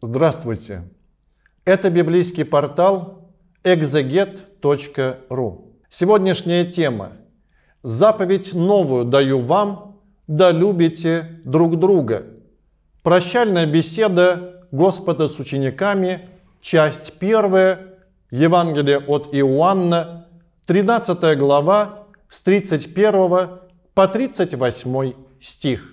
Здравствуйте! Это библейский портал exeget.ru. Сегодняшняя тема – «Заповедь новую даю вам, да любите друг друга». Прощальная беседа Господа с учениками, часть 1, Евангелие от Иоанна, 13 глава, с 31 по 38 стих.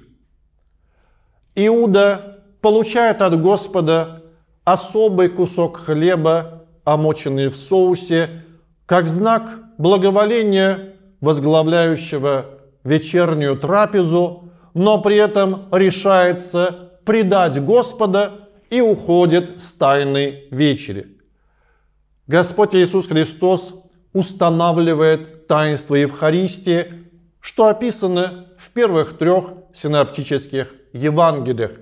Иуда получает от Господа особый кусок хлеба, омоченный в соусе, как знак благоволения возглавляющего вечернюю трапезу, но при этом решается предать Господа и уходит с тайной вечери. Господь Иисус Христос устанавливает таинство Евхаристии, что описано в первых трех синаптических Евангелиях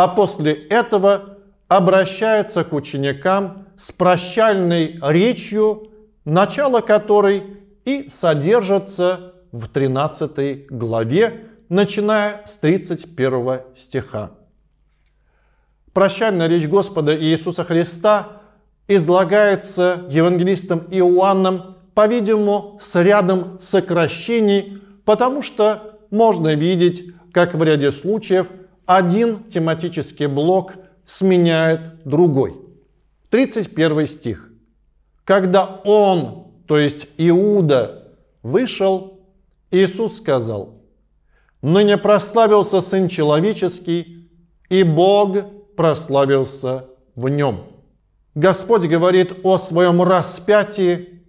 а после этого обращается к ученикам с прощальной речью, начало которой и содержится в 13 главе, начиная с 31 стиха. Прощальная речь Господа Иисуса Христа излагается евангелистом Иоанном, по-видимому, с рядом сокращений, потому что можно видеть, как в ряде случаев – один тематический блок сменяет другой. 31 стих. Когда он, то есть Иуда, вышел, Иисус сказал, «Ныне прославился Сын Человеческий, и Бог прославился в нем». Господь говорит о своем распятии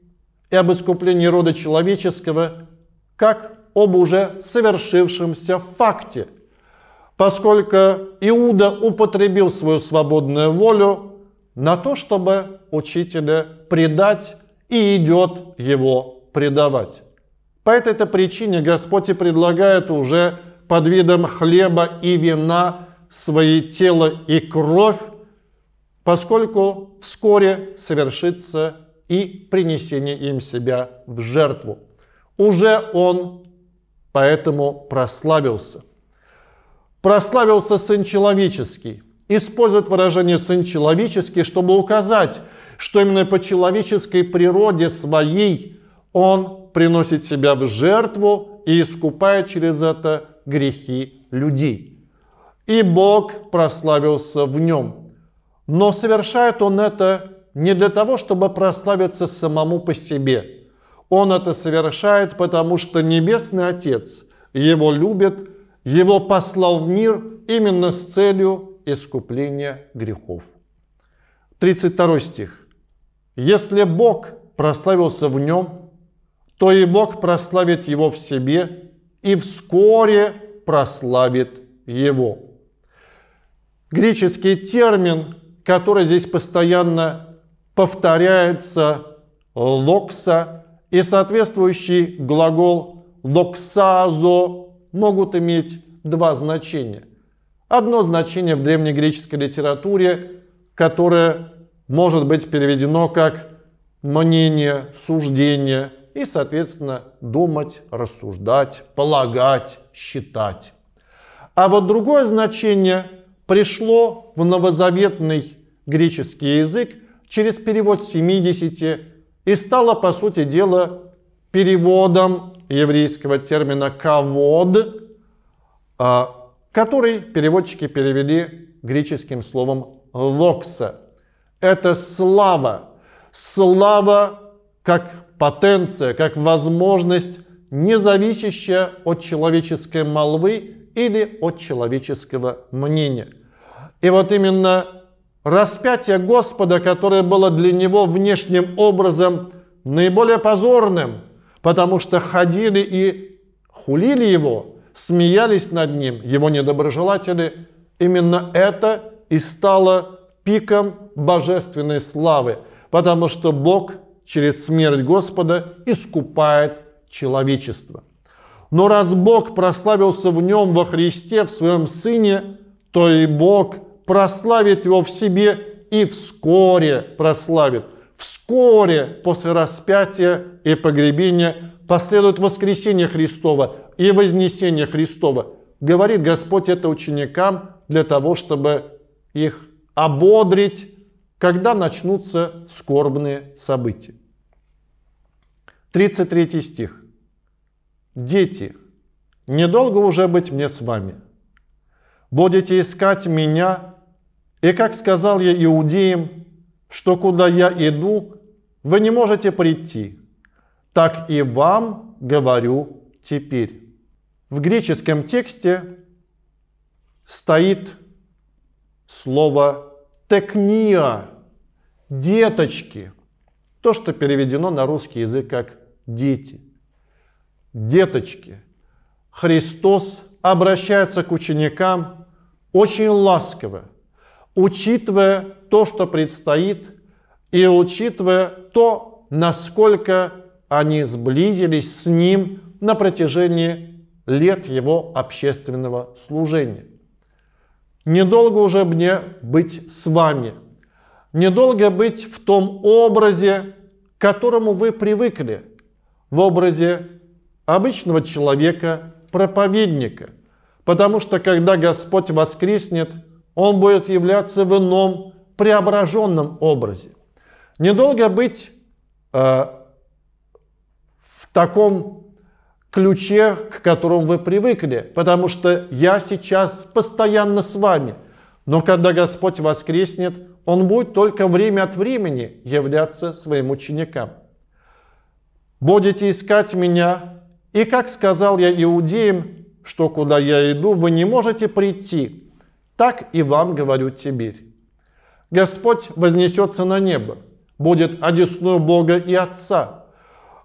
и об искуплении рода человеческого, как об уже совершившемся факте – поскольку Иуда употребил свою свободную волю на то, чтобы учителя предать и идет его предавать. По этой причине Господь и предлагает уже под видом хлеба и вина свои тело и кровь, поскольку вскоре совершится и принесение им себя в жертву. Уже он поэтому прославился прославился Сын Человеческий. Использует выражение «Сын Человеческий», чтобы указать, что именно по человеческой природе своей Он приносит себя в жертву и искупает через это грехи людей. И Бог прославился в нем. Но совершает он это не для того, чтобы прославиться самому по себе. Он это совершает, потому что Небесный Отец его любит его послал в мир именно с целью искупления грехов. 32 стих. «Если Бог прославился в нем, то и Бог прославит его в себе, и вскоре прославит его». Греческий термин, который здесь постоянно повторяется, локса, и соответствующий глагол локсазо могут иметь два значения. Одно значение в древнегреческой литературе, которое может быть переведено как мнение, суждение и, соответственно, думать, рассуждать, полагать, считать. А вот другое значение пришло в новозаветный греческий язык через перевод 70 и стало, по сути дела, переводом еврейского термина «кавод», а, который переводчики перевели греческим словом «локса». Это слава. Слава как потенция, как возможность, не зависящая от человеческой молвы или от человеческого мнения. И вот именно распятие Господа, которое было для него внешним образом наиболее позорным – потому что ходили и хулили его, смеялись над ним, его недоброжелатели. Именно это и стало пиком божественной славы, потому что Бог через смерть Господа искупает человечество. Но раз Бог прославился в нем во Христе, в своем Сыне, то и Бог прославит его в себе и вскоре прославит, вскоре после распятия и погребение последует воскресение Христова и вознесение Христова. Говорит Господь это ученикам для того, чтобы их ободрить, когда начнутся скорбные события. 33 стих. «Дети, недолго уже быть мне с вами. Будете искать меня, и как сказал я иудеям, что куда я иду, вы не можете прийти так и вам говорю теперь. В греческом тексте стоит слово «текния», «деточки», то, что переведено на русский язык как «дети». Деточки. Христос обращается к ученикам очень ласково, учитывая то, что предстоит, и учитывая то, насколько они сблизились с ним на протяжении лет его общественного служения. Недолго уже мне быть с вами, недолго быть в том образе, к которому вы привыкли, в образе обычного человека, проповедника. Потому что когда Господь воскреснет, Он будет являться в ином преображенном образе. Недолго быть э, таком ключе, к которому вы привыкли, потому что я сейчас постоянно с вами. Но когда Господь воскреснет, Он будет только время от времени являться своим ученикам. «Будете искать меня, и, как сказал я иудеям, что куда я иду, вы не можете прийти, так и вам говорю теперь. Господь вознесется на небо, будет одесную Бога и Отца,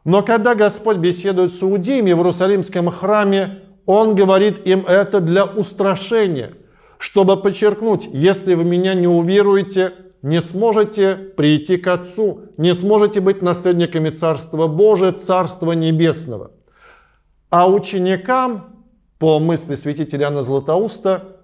но когда Господь беседует с иудеями в Иерусалимском храме, Он говорит им это для устрашения, чтобы подчеркнуть, если вы меня не уверуете, не сможете прийти к Отцу, не сможете быть наследниками Царства Божия, Царства Небесного. А ученикам, по мысли святителя Иоанна Златоуста,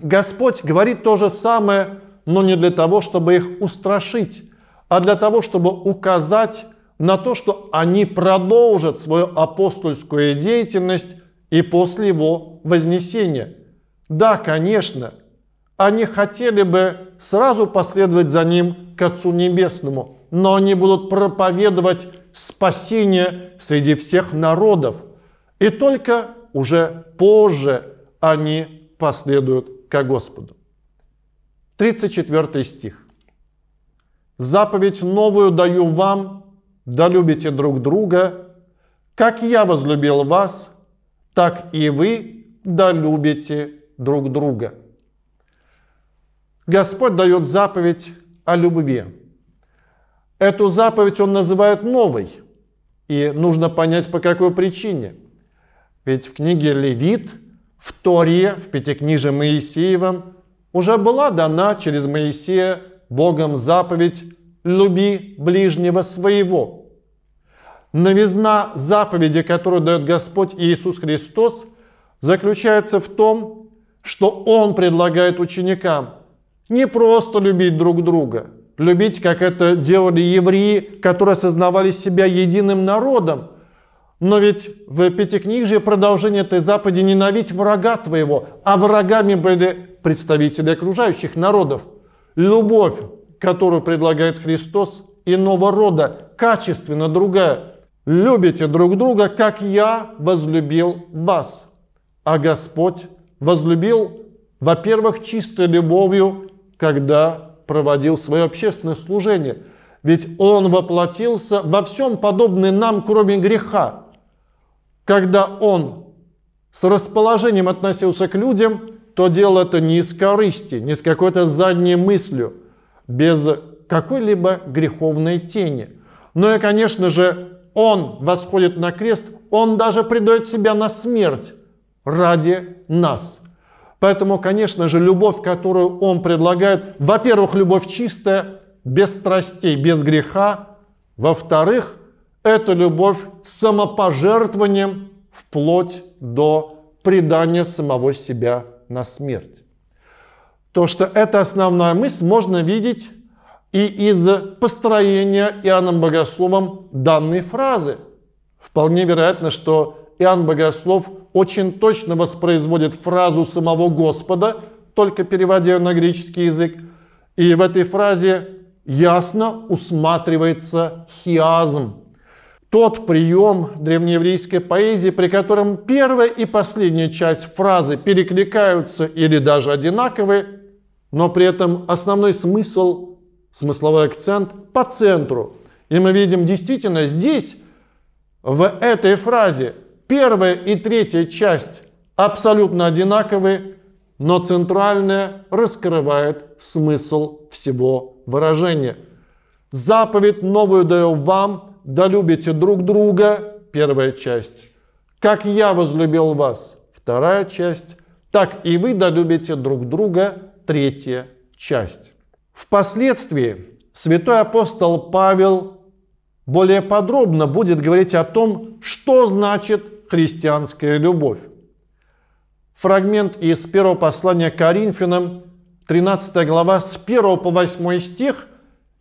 Господь говорит то же самое, но не для того, чтобы их устрашить, а для того, чтобы указать на то, что они продолжат свою апостольскую деятельность и после его вознесения. Да, конечно, они хотели бы сразу последовать за ним к Отцу Небесному, но они будут проповедовать спасение среди всех народов. И только уже позже они последуют ко Господу. 34 стих. «Заповедь новую даю вам, да любите друг друга, как я возлюбил вас, так и вы да любите друг друга. Господь дает заповедь о любви. Эту заповедь он называет новой, и нужно понять, по какой причине. Ведь в книге Левит, в Торе, в Пятикниже Моисеевом уже была дана через Моисея Богом заповедь люби ближнего своего. Новизна заповеди, которую дает Господь Иисус Христос, заключается в том, что Он предлагает ученикам не просто любить друг друга, любить, как это делали евреи, которые осознавали себя единым народом, но ведь в Пятикнижии продолжение этой заповеди «ненавидь врага твоего», а врагами были представители окружающих народов. Любовь которую предлагает Христос, иного рода, качественно другая. Любите друг друга, как я возлюбил вас. А Господь возлюбил, во-первых, чистой любовью, когда проводил свое общественное служение. Ведь Он воплотился во всем подобный нам, кроме греха. Когда Он с расположением относился к людям, то делал это не из корысти, не с какой-то задней мыслью – без какой-либо греховной тени. Ну и, конечно же, Он восходит на крест, Он даже предает себя на смерть ради нас. Поэтому, конечно же, любовь, которую Он предлагает, во-первых, любовь чистая, без страстей, без греха. Во-вторых, это любовь с самопожертвованием вплоть до предания самого себя на смерть то что эта основная мысль можно видеть и из построения Иоанном Богословом данной фразы. Вполне вероятно, что Иоанн Богослов очень точно воспроизводит фразу самого Господа, только переводя ее на греческий язык. И в этой фразе ясно усматривается хиазм. Тот прием древнееврейской поэзии, при котором первая и последняя часть фразы перекликаются или даже одинаковы, но при этом основной смысл, смысловой акцент по центру. И мы видим действительно здесь, в этой фразе, первая и третья часть абсолютно одинаковы, но центральная раскрывает смысл всего выражения. Заповедь новую даю вам, да любите друг друга, первая часть. Как я возлюбил вас, вторая часть. Так и вы долюбите друг друга, третья часть. Впоследствии святой апостол Павел более подробно будет говорить о том, что значит христианская любовь. Фрагмент из первого послания Коринфянам, 13 глава, с 1 по 8 стих,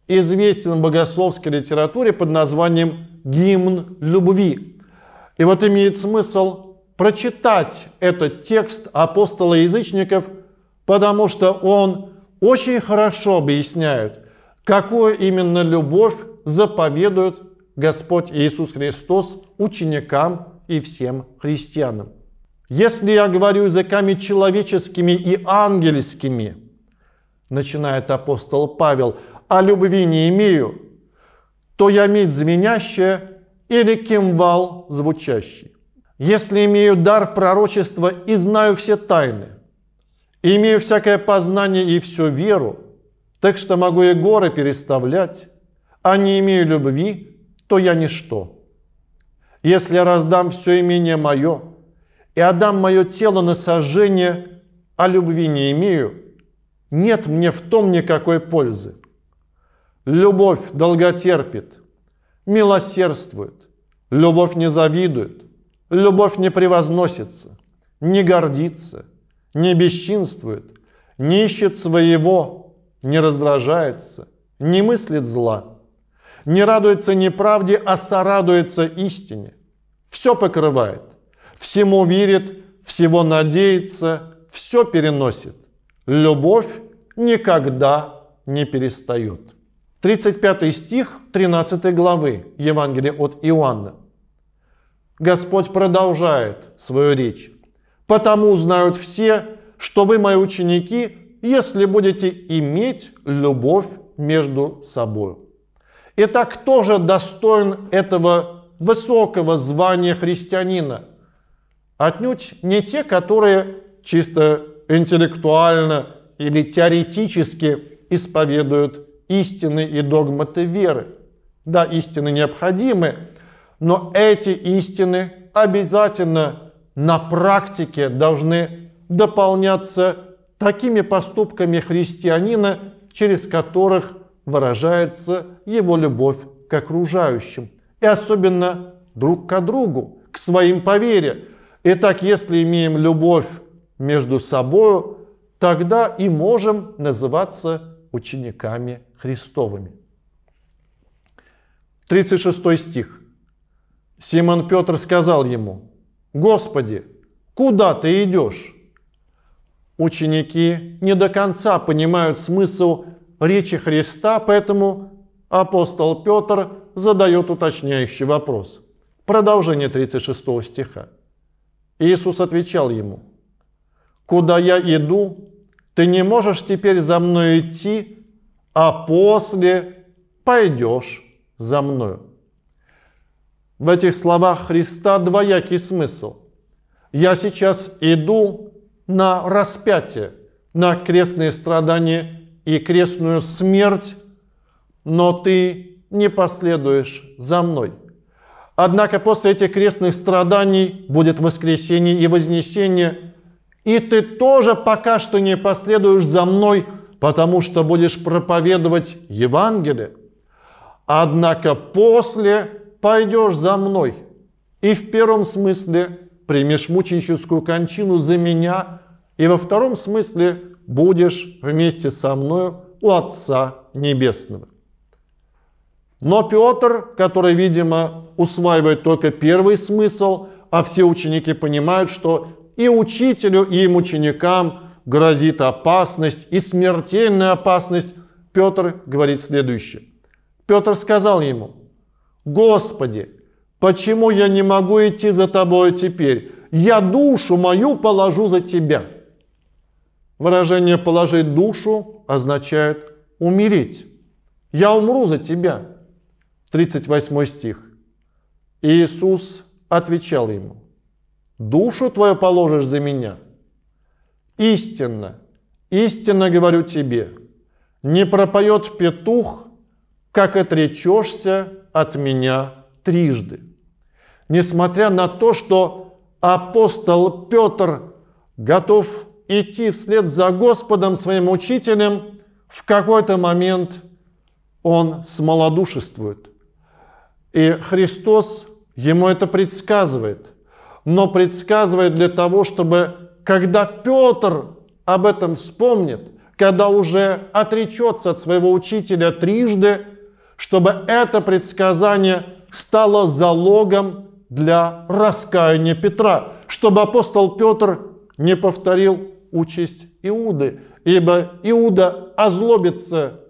известен в богословской литературе под названием «Гимн любви». И вот имеет смысл прочитать этот текст апостола язычников – потому что он очень хорошо объясняет, какую именно любовь заповедует Господь Иисус Христос ученикам и всем христианам. Если я говорю языками человеческими и ангельскими, начинает апостол Павел, а любви не имею, то я медь звенящая или кимвал звучащий. Если имею дар пророчества и знаю все тайны, и имею всякое познание и всю веру, так что могу и горы переставлять, а не имею любви, то я ничто. Если я раздам все имение мое и отдам мое тело на сожжение, а любви не имею, нет мне в том никакой пользы. Любовь долготерпит, милосердствует, любовь не завидует, любовь не превозносится, не гордится – не бесчинствует, не ищет своего, не раздражается, не мыслит зла, не радуется неправде, а сорадуется истине. Все покрывает, всему верит, всего надеется, все переносит. Любовь никогда не перестает. 35 стих 13 главы Евангелия от Иоанна. Господь продолжает свою речь. Потому узнают все, что вы мои ученики, если будете иметь любовь между собой. Итак, кто же достоин этого высокого звания христианина? Отнюдь не те, которые чисто интеллектуально или теоретически исповедуют истины и догматы веры. Да, истины необходимы, но эти истины обязательно на практике должны дополняться такими поступками христианина, через которых выражается его любовь к окружающим, и особенно друг к другу, к своим по вере. Итак, если имеем любовь между собою, тогда и можем называться учениками Христовыми. 36 стих. Симон Петр сказал ему – Господи, куда ты идешь? Ученики не до конца понимают смысл речи Христа, поэтому апостол Петр задает уточняющий вопрос. Продолжение 36 стиха. Иисус отвечал ему, «Куда я иду, ты не можешь теперь за мной идти, а после пойдешь за мною». В этих словах Христа двоякий смысл. Я сейчас иду на распятие, на крестные страдания и крестную смерть, но ты не последуешь за мной. Однако после этих крестных страданий будет воскресение и вознесение, и ты тоже пока что не последуешь за мной, потому что будешь проповедовать Евангелие. Однако после пойдешь за мной и в первом смысле примешь мученическую кончину за меня, и во втором смысле будешь вместе со мною у Отца Небесного. Но Петр, который, видимо, усваивает только первый смысл, а все ученики понимают, что и учителю, и им ученикам грозит опасность, и смертельная опасность, Петр говорит следующее. Петр сказал ему – Господи, почему я не могу идти за Тобою теперь? Я душу мою положу за Тебя. Выражение «положить душу» означает «умереть». «Я умру за Тебя». 38 стих. Иисус отвечал ему, «Душу твою положишь за меня». Истинно, истинно говорю тебе, не пропоет петух как отречешься от меня трижды. Несмотря на то, что апостол Петр готов идти вслед за Господом, своим учителем, в какой-то момент он смолодушествует. И Христос ему это предсказывает. Но предсказывает для того, чтобы когда Петр об этом вспомнит, когда уже отречется от своего учителя трижды – чтобы это предсказание стало залогом для раскаяния Петра, чтобы апостол Петр не повторил участь Иуды, ибо Иуда озлобится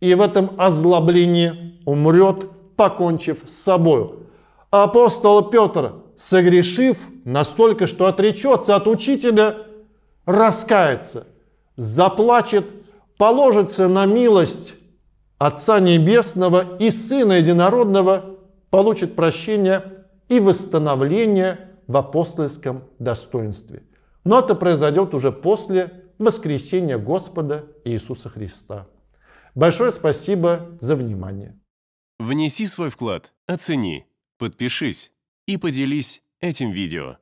и в этом озлоблении умрет, покончив с собою. Апостол Петр, согрешив настолько, что отречется от учителя, раскается, заплачет, положится на милость Отца Небесного и Сына Единородного, получит прощение и восстановление в апостольском достоинстве. Но это произойдет уже после воскресения Господа Иисуса Христа. Большое спасибо за внимание. Внеси свой вклад, оцени, подпишись и поделись этим видео.